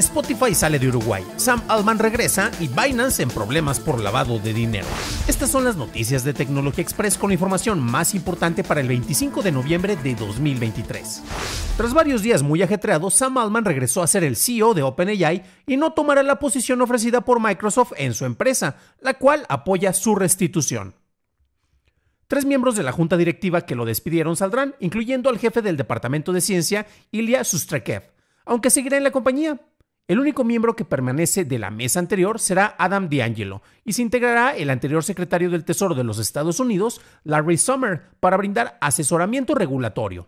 Spotify sale de Uruguay, Sam Altman regresa y Binance en problemas por lavado de dinero. Estas son las noticias de Tecnología Express con la información más importante para el 25 de noviembre de 2023. Tras varios días muy ajetreados, Sam Altman regresó a ser el CEO de OpenAI y no tomará la posición ofrecida por Microsoft en su empresa, la cual apoya su restitución. Tres miembros de la junta directiva que lo despidieron saldrán, incluyendo al jefe del Departamento de Ciencia, Ilya Sustrakev, aunque seguirá en la compañía, el único miembro que permanece de la mesa anterior será Adam D'Angelo y se integrará el anterior secretario del Tesoro de los Estados Unidos, Larry Summer, para brindar asesoramiento regulatorio.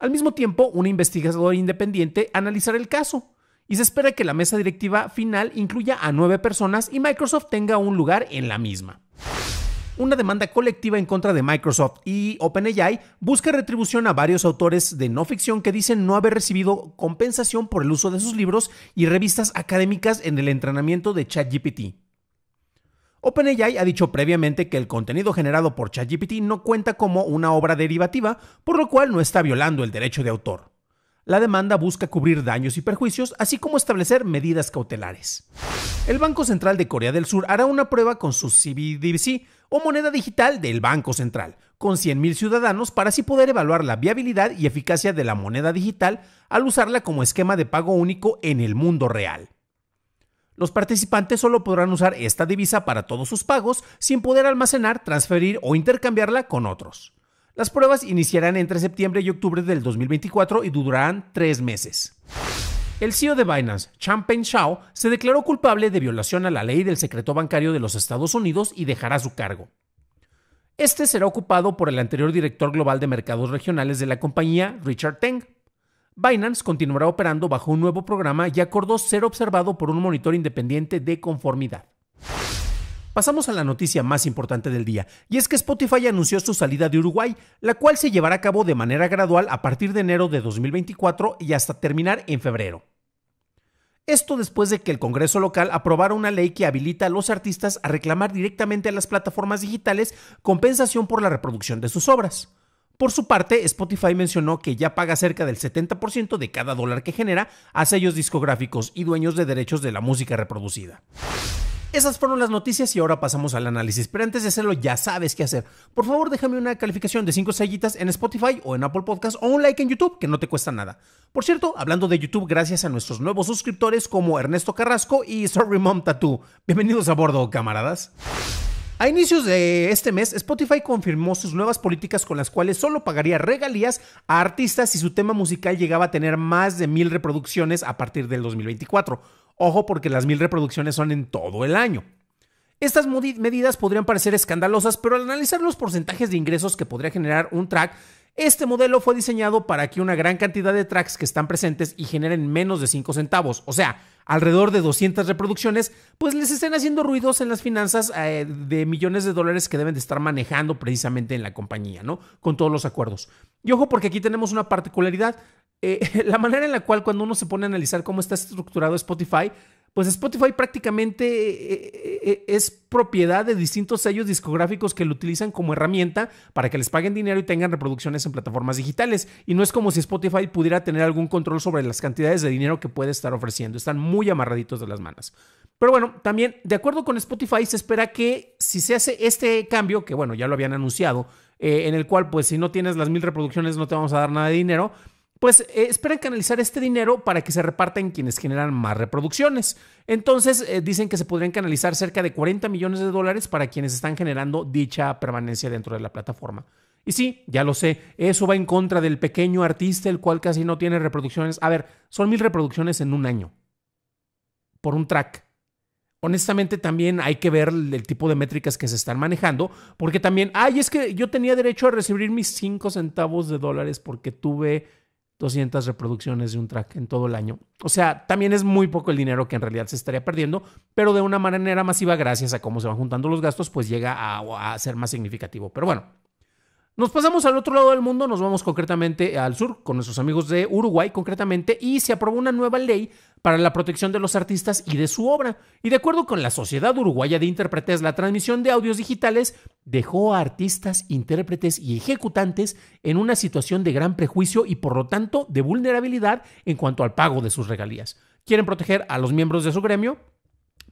Al mismo tiempo, un investigador independiente analizará el caso y se espera que la mesa directiva final incluya a nueve personas y Microsoft tenga un lugar en la misma una demanda colectiva en contra de Microsoft y OpenAI busca retribución a varios autores de no ficción que dicen no haber recibido compensación por el uso de sus libros y revistas académicas en el entrenamiento de ChatGPT. OpenAI ha dicho previamente que el contenido generado por ChatGPT no cuenta como una obra derivativa, por lo cual no está violando el derecho de autor. La demanda busca cubrir daños y perjuicios, así como establecer medidas cautelares. El Banco Central de Corea del Sur hará una prueba con su CBDC o moneda digital del Banco Central, con 100.000 ciudadanos para así poder evaluar la viabilidad y eficacia de la moneda digital al usarla como esquema de pago único en el mundo real. Los participantes solo podrán usar esta divisa para todos sus pagos sin poder almacenar, transferir o intercambiarla con otros. Las pruebas iniciarán entre septiembre y octubre del 2024 y durarán tres meses. El CEO de Binance, Changpeng Shao, se declaró culpable de violación a la ley del secreto bancario de los Estados Unidos y dejará su cargo. Este será ocupado por el anterior director global de mercados regionales de la compañía, Richard Teng. Binance continuará operando bajo un nuevo programa y acordó ser observado por un monitor independiente de conformidad. Pasamos a la noticia más importante del día, y es que Spotify anunció su salida de Uruguay, la cual se llevará a cabo de manera gradual a partir de enero de 2024 y hasta terminar en febrero. Esto después de que el Congreso local aprobara una ley que habilita a los artistas a reclamar directamente a las plataformas digitales compensación por la reproducción de sus obras. Por su parte, Spotify mencionó que ya paga cerca del 70% de cada dólar que genera a sellos discográficos y dueños de derechos de la música reproducida. Esas fueron las noticias y ahora pasamos al análisis. Pero antes de hacerlo, ya sabes qué hacer. Por favor, déjame una calificación de 5 sellitas en Spotify o en Apple Podcast o un like en YouTube, que no te cuesta nada. Por cierto, hablando de YouTube, gracias a nuestros nuevos suscriptores como Ernesto Carrasco y Sorry Mom Tattoo. Bienvenidos a bordo, camaradas. A inicios de este mes, Spotify confirmó sus nuevas políticas con las cuales solo pagaría regalías a artistas si su tema musical llegaba a tener más de mil reproducciones a partir del 2024. Ojo porque las mil reproducciones son en todo el año. Estas medidas podrían parecer escandalosas, pero al analizar los porcentajes de ingresos que podría generar un track, este modelo fue diseñado para que una gran cantidad de tracks que están presentes y generen menos de 5 centavos, o sea, alrededor de 200 reproducciones, pues les estén haciendo ruidos en las finanzas eh, de millones de dólares que deben de estar manejando precisamente en la compañía, ¿no? Con todos los acuerdos. Y ojo porque aquí tenemos una particularidad, eh, la manera en la cual cuando uno se pone a analizar cómo está estructurado Spotify, pues Spotify prácticamente eh, eh, eh, es propiedad de distintos sellos discográficos que lo utilizan como herramienta para que les paguen dinero y tengan reproducciones en plataformas digitales. Y no es como si Spotify pudiera tener algún control sobre las cantidades de dinero que puede estar ofreciendo. Están muy amarraditos de las manos. Pero bueno, también de acuerdo con Spotify se espera que si se hace este cambio, que bueno, ya lo habían anunciado, en el cual pues si no tienes las mil reproducciones no te vamos a dar nada de dinero, pues eh, esperan canalizar este dinero para que se reparta quienes generan más reproducciones. Entonces eh, dicen que se podrían canalizar cerca de 40 millones de dólares para quienes están generando dicha permanencia dentro de la plataforma. Y sí, ya lo sé, eso va en contra del pequeño artista, el cual casi no tiene reproducciones. A ver, son mil reproducciones en un año. Por un track. Honestamente también hay que ver el tipo de métricas que se están manejando, porque también, ay, es que yo tenía derecho a recibir mis 5 centavos de dólares porque tuve 200 reproducciones de un track en todo el año. O sea, también es muy poco el dinero que en realidad se estaría perdiendo, pero de una manera masiva, gracias a cómo se van juntando los gastos, pues llega a, a ser más significativo. Pero bueno, nos pasamos al otro lado del mundo, nos vamos concretamente al sur con nuestros amigos de Uruguay concretamente y se aprobó una nueva ley para la protección de los artistas y de su obra. Y de acuerdo con la Sociedad Uruguaya de Intérpretes, la transmisión de audios digitales dejó a artistas, intérpretes y ejecutantes en una situación de gran prejuicio y por lo tanto de vulnerabilidad en cuanto al pago de sus regalías. Quieren proteger a los miembros de su gremio,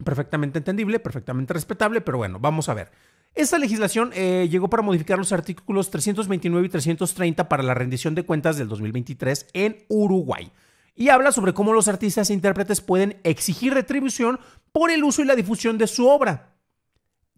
perfectamente entendible, perfectamente respetable, pero bueno, vamos a ver. Esta legislación eh, llegó para modificar los artículos 329 y 330 para la rendición de cuentas del 2023 en Uruguay y habla sobre cómo los artistas e intérpretes pueden exigir retribución por el uso y la difusión de su obra.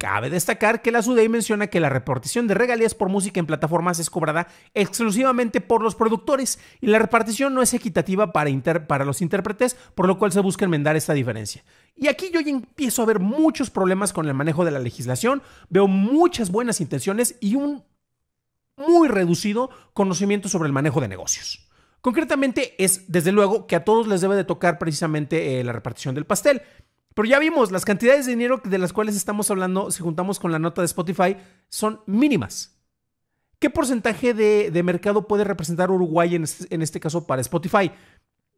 Cabe destacar que la SUDEI menciona que la repartición de regalías por música en plataformas es cobrada exclusivamente por los productores y la repartición no es equitativa para, para los intérpretes, por lo cual se busca enmendar esta diferencia. Y aquí yo ya empiezo a ver muchos problemas con el manejo de la legislación, veo muchas buenas intenciones y un muy reducido conocimiento sobre el manejo de negocios. Concretamente es, desde luego, que a todos les debe de tocar precisamente eh, la repartición del pastel. Pero ya vimos, las cantidades de dinero de las cuales estamos hablando, si juntamos con la nota de Spotify, son mínimas. ¿Qué porcentaje de, mercado puede representar Uruguay este, en este, caso para Spotify?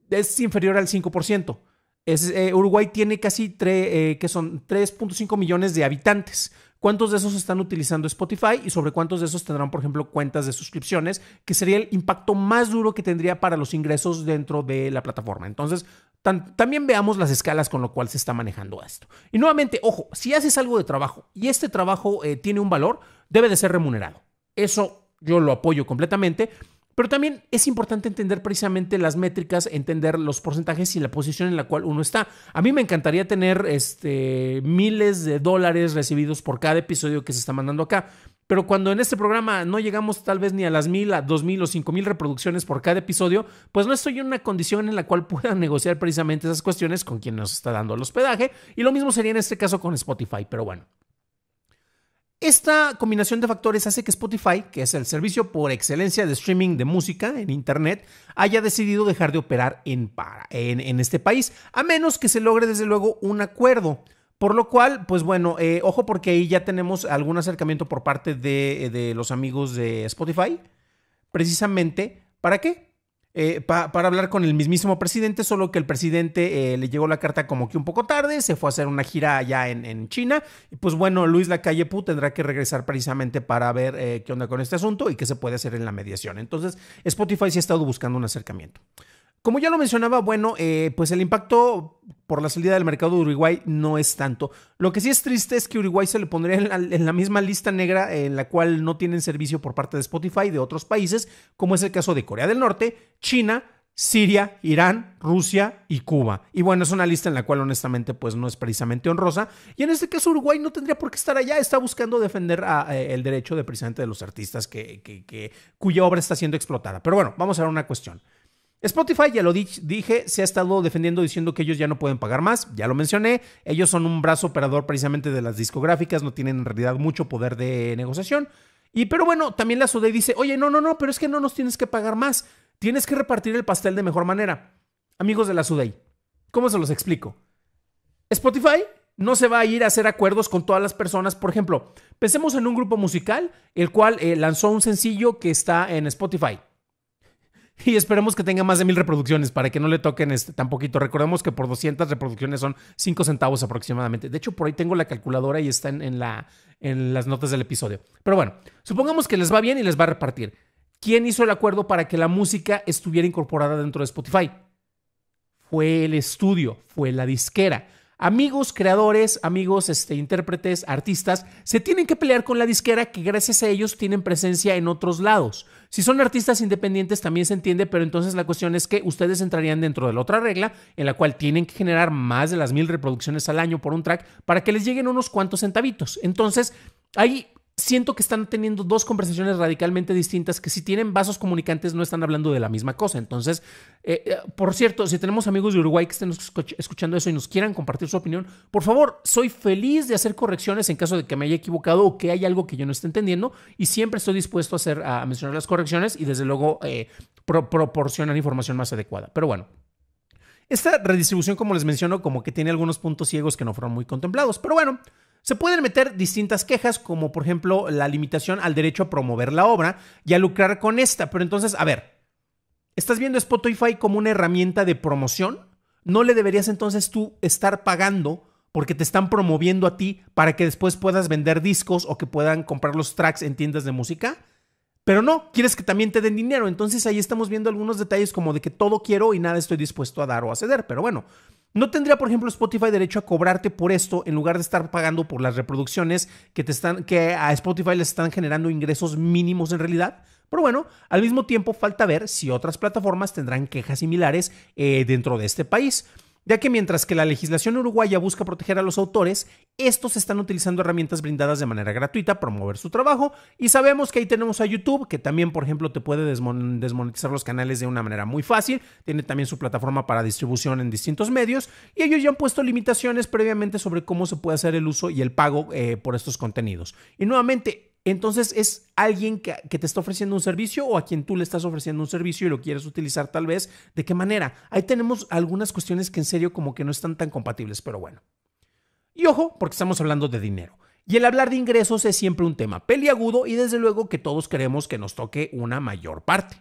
Es inferior al 5%. Es, eh, Uruguay tiene casi eh, que son 3.5 millones de habitantes, cuántos de esos están utilizando Spotify y sobre cuántos de esos tendrán, por ejemplo, cuentas de suscripciones, que sería el impacto más duro que tendría para los ingresos dentro de la plataforma. Entonces, también veamos las escalas con lo cual se está manejando esto. Y nuevamente, ojo, si haces algo de trabajo y este trabajo eh, tiene un valor, debe de ser remunerado. Eso yo lo apoyo completamente, pero también es importante entender precisamente las métricas, entender los porcentajes y la posición en la cual uno está. A mí me encantaría tener este, miles de dólares recibidos por cada episodio que se está mandando acá. Pero cuando en este programa no llegamos tal vez ni a las mil, a dos mil o cinco mil reproducciones por cada episodio, pues no estoy en una condición en la cual pueda negociar precisamente esas cuestiones con quien nos está dando el hospedaje. Y lo mismo sería en este caso con Spotify, pero bueno. Esta combinación de factores hace que Spotify, que es el servicio por excelencia de streaming de música en Internet, haya decidido dejar de operar en, este país, a menos que se logre desde luego un acuerdo. Por lo cual, pues bueno, eh, ojo porque ahí ya tenemos algún acercamiento por parte de, eh, de los amigos de Spotify, precisamente, ¿para qué? Eh, para hablar con el mismísimo presidente, solo que el presidente eh, le llegó la carta como que un poco tarde, se fue a hacer una gira allá en, China, y pues bueno, Luis Lacalle Pou tendrá que regresar precisamente para ver eh, qué onda con este asunto y qué se puede hacer en la mediación. Entonces, Spotify sí ha estado buscando un acercamiento. Como ya lo mencionaba, bueno, pues el impacto por la salida del mercado de Uruguay no es tanto. Lo que sí es triste es que Uruguay se le pondría en la, misma lista negra en la cual no tienen servicio por parte de Spotify de otros países, como es el caso de Corea del Norte, China, Siria, Irán, Rusia y Cuba. Y bueno, es una lista en la cual honestamente pues no es precisamente honrosa. Y en este caso Uruguay no tendría por qué estar allá. Está buscando defender eh, el derecho de precisamente de los artistas que, cuya obra está siendo explotada. Pero bueno, vamos a ver una cuestión. Spotify, ya lo dije, se ha estado defendiendo diciendo que ellos ya no pueden pagar más, ya lo mencioné, ellos son un brazo operador precisamente de las discográficas, no tienen en realidad mucho poder de negociación. Y pero bueno, también la Sudei dice, oye, no, no, no, pero es que no nos tienes que pagar más, tienes que repartir el pastel de mejor manera. Amigos de la Sudei ¿cómo se los explico? Spotify no se va a ir a hacer acuerdos con todas las personas. Por ejemplo, pensemos en un grupo musical, el cual eh, lanzó un sencillo que está en Spotify. Y esperemos que tenga más de mil reproducciones para que no le toquen este, tan poquito. Recordemos que por 200 reproducciones son 5 centavos aproximadamente. De hecho, por ahí tengo la calculadora y está en, las notas del episodio. Pero bueno, supongamos que les va bien y les va a repartir. ¿Quién hizo el acuerdo para que la música estuviera incorporada dentro de Spotify? Fue el estudio, fue la disquera. Amigos creadores, amigos este, intérpretes, artistas, se tienen que pelear con la disquera que gracias a ellos tienen presencia en otros lados. Si son artistas independientes también se entiende, pero entonces la cuestión es que ustedes entrarían dentro de la otra regla, en la cual tienen que generar más de las mil reproducciones al año por un track para que les lleguen unos cuantos centavitos. Entonces, ahí siento que están teniendo dos conversaciones radicalmente distintas que si tienen vasos comunicantes no están hablando de la misma cosa. Entonces, eh, eh, por cierto, si tenemos amigos de Uruguay que estén escuchando eso y nos quieran compartir su opinión, por favor, soy feliz de hacer correcciones en caso de que me haya equivocado o que haya algo que yo no esté entendiendo y siempre estoy dispuesto a, hacer, a mencionar las correcciones y desde luego eh, proporcionar información más adecuada. Pero bueno. Esta redistribución, como les menciono, como que tiene algunos puntos ciegos que no fueron muy contemplados. Pero bueno, se pueden meter distintas quejas, como por ejemplo la limitación al derecho a promover la obra y a lucrar con esta. Pero entonces, a ver, ¿estás viendo Spotify como una herramienta de promoción? ¿No le deberías entonces tú estar pagando porque te están promoviendo a ti para que después puedas vender discos o que puedan comprar los tracks en tiendas de música? Pero no, quieres que también te den dinero. Entonces ahí estamos viendo algunos detalles como de que todo quiero y nada estoy dispuesto a dar o a ceder. Pero bueno, no tendría, por ejemplo, Spotify derecho a cobrarte por esto en lugar de estar pagando por las reproducciones que, te están, que a Spotify les están generando ingresos mínimos en realidad. Pero bueno, al mismo tiempo falta ver si otras plataformas tendrán quejas similares eh, dentro de este país ya que mientras que la legislación uruguaya busca proteger a los autores, estos están utilizando herramientas brindadas de manera gratuita para promover su trabajo y sabemos que ahí tenemos a YouTube, que también, por ejemplo, te puede desmonetizar los canales de una manera muy fácil, tiene también su plataforma para distribución en distintos medios y ellos ya han puesto limitaciones previamente sobre cómo se puede hacer el uso y el pago eh, por estos contenidos. Y nuevamente, entonces es alguien que, te está ofreciendo un servicio o a quien tú le estás ofreciendo un servicio y lo quieres utilizar tal vez. ¿De qué manera? Ahí tenemos algunas cuestiones que en serio como que no están tan compatibles, pero bueno. Y ojo, porque estamos hablando de dinero. Y el hablar de ingresos es siempre un tema peliagudo y desde luego que todos queremos que nos toque una mayor parte.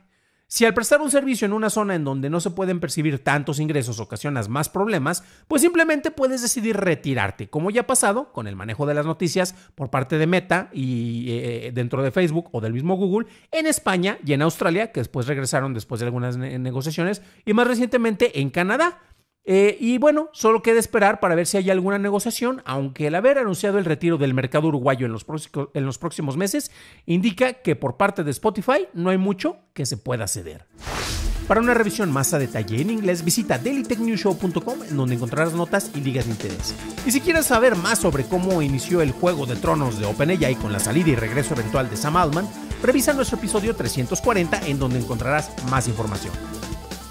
Si al prestar un servicio en una zona en donde no se pueden percibir tantos ingresos ocasionas más problemas, pues simplemente puedes decidir retirarte, como ya ha pasado con el manejo de las noticias por parte de Meta y eh, eh, dentro de Facebook o del mismo Google en España y en Australia, que después regresaron después de algunas negociaciones, y más recientemente en Canadá eh, y bueno, solo queda esperar para ver si hay alguna negociación, aunque el haber anunciado el retiro del mercado uruguayo en los, próximos meses indica que por parte de Spotify no hay mucho que se pueda ceder. Para una revisión más a detalle en inglés, visita dailytechnewshow.com en donde encontrarás notas y ligas de interés. Y si quieres saber más sobre cómo inició el Juego de Tronos de OpenAI con la salida y regreso eventual de Sam Altman, revisa nuestro episodio 340 en donde encontrarás más información.